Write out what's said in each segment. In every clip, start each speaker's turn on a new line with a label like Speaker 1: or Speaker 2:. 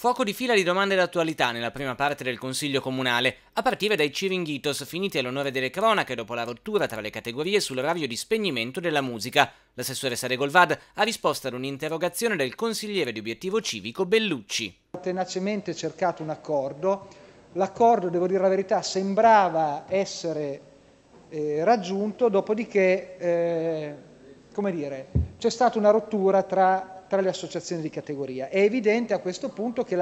Speaker 1: Fuoco di fila di domande d'attualità nella prima parte del Consiglio Comunale, a partire dai Ciringhitos finiti all'onore delle cronache dopo la rottura tra le categorie sull'orario di spegnimento della musica. L'assessore Saregolvad ha risposto ad un'interrogazione del consigliere di obiettivo civico Bellucci.
Speaker 2: Ho tenacemente cercato un accordo. L'accordo, devo dire la verità, sembrava essere eh, raggiunto, dopodiché, eh, come dire, c'è stata una rottura tra tra le associazioni di categoria. È evidente a questo punto che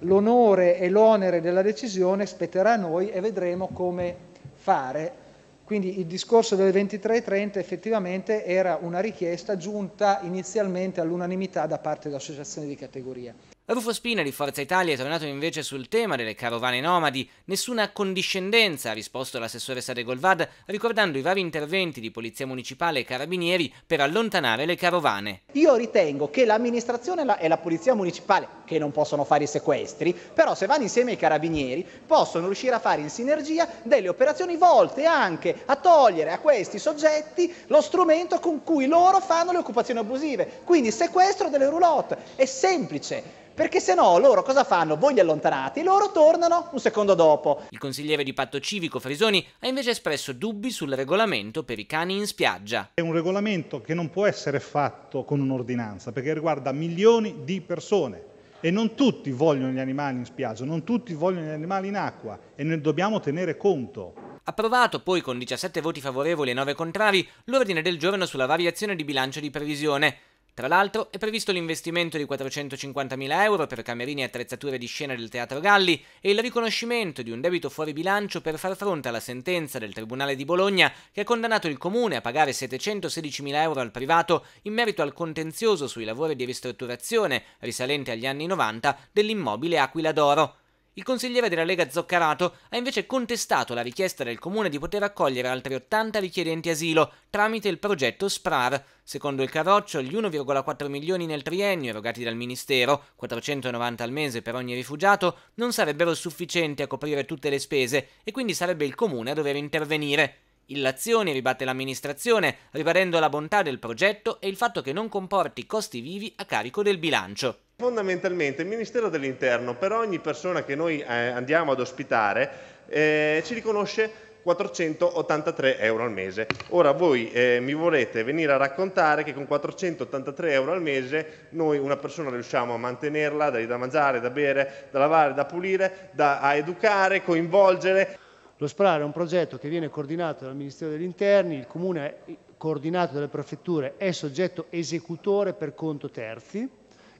Speaker 2: l'onore e l'onere della decisione spetterà a noi e vedremo come fare. Quindi il discorso delle 23.30 effettivamente era una richiesta giunta inizialmente all'unanimità da parte delle associazioni di categoria.
Speaker 1: Rufo Spina di Forza Italia è tornato invece sul tema delle carovane nomadi, nessuna condiscendenza, ha risposto l'assessore Golvad, ricordando i vari interventi di Polizia Municipale e Carabinieri per allontanare le carovane.
Speaker 3: Io ritengo che l'amministrazione e la Polizia Municipale, che non possono fare i sequestri, però se vanno insieme ai Carabinieri possono riuscire a fare in sinergia delle operazioni volte anche a togliere a questi soggetti lo strumento con cui loro fanno le occupazioni abusive, quindi sequestro delle roulotte, è semplice perché se no loro cosa fanno? Voi li allontanate, loro tornano un secondo dopo.
Speaker 1: Il consigliere di patto civico Frisoni ha invece espresso dubbi sul regolamento per i cani in spiaggia. È un regolamento che non
Speaker 2: può essere fatto con un'ordinanza perché riguarda milioni di persone e non tutti vogliono gli animali in spiaggia, non tutti vogliono gli animali in acqua e ne dobbiamo tenere conto.
Speaker 1: Approvato poi con 17 voti favorevoli e 9 contrari l'ordine del giorno sulla variazione di bilancio di previsione tra l'altro è previsto l'investimento di 450.000 euro per camerini e attrezzature di scena del Teatro Galli e il riconoscimento di un debito fuori bilancio per far fronte alla sentenza del Tribunale di Bologna che ha condannato il Comune a pagare 716.000 euro al privato in merito al contenzioso sui lavori di ristrutturazione risalente agli anni 90 dell'immobile Aquila d'Oro. Il consigliere della Lega Zoccarato ha invece contestato la richiesta del comune di poter accogliere altri 80 richiedenti asilo tramite il progetto SPRAR. Secondo il Carroccio, gli 1,4 milioni nel triennio erogati dal Ministero, 490 al mese per ogni rifugiato, non sarebbero sufficienti a coprire tutte le spese e quindi sarebbe il comune a dover intervenire. Illazioni ribatte l'amministrazione, ribadendo la bontà del progetto e il fatto che non comporti costi vivi a carico del bilancio.
Speaker 3: Fondamentalmente il Ministero dell'Interno per ogni persona che noi eh, andiamo ad ospitare eh, ci riconosce 483 euro al mese. Ora voi eh, mi volete venire a raccontare che con 483 euro al mese noi una persona riusciamo a mantenerla, da, da mangiare, da bere, da lavare, da pulire, da a educare, coinvolgere. Lo SPRAR è un progetto che viene coordinato dal Ministero degli Interni, il Comune coordinato dalle prefetture è
Speaker 2: soggetto esecutore per conto terzi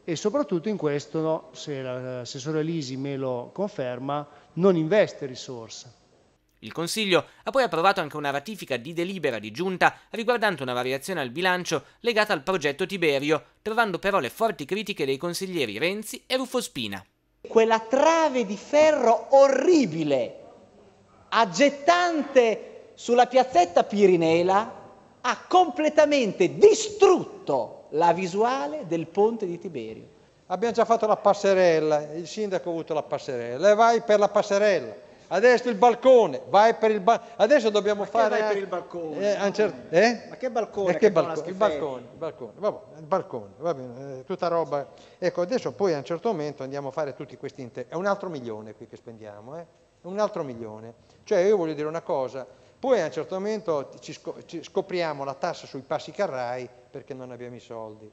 Speaker 2: e soprattutto in questo, se l'assessore Lisi me lo conferma, non investe risorse.
Speaker 1: Il Consiglio ha poi approvato anche una ratifica di delibera di giunta riguardante una variazione al bilancio legata al progetto Tiberio, trovando però le forti critiche dei consiglieri Renzi e Ruffo Spina.
Speaker 3: Quella trave di ferro orribile, aggettante sulla piazzetta Pirinela, ha completamente distrutto la visuale del ponte di Tiberio. Abbiamo già fatto la passerella,
Speaker 2: il sindaco ha avuto la passerella, e vai per la passerella. Adesso il balcone, vai per il balcone. Adesso dobbiamo Ma fare... Vai per il
Speaker 3: balcone? Eh, certo... eh? Ma che balcone? Eh, che balcone? Il balcone,
Speaker 2: il balcone, vabbè, il balcone, va bene, eh, tutta roba. Ecco, adesso poi a un certo momento andiamo a fare tutti questi... Inter... È un altro milione qui che spendiamo, eh? Un altro milione. Cioè io voglio dire una cosa, poi a un certo momento scopriamo la tassa sui passi carrai perché non abbiamo i soldi.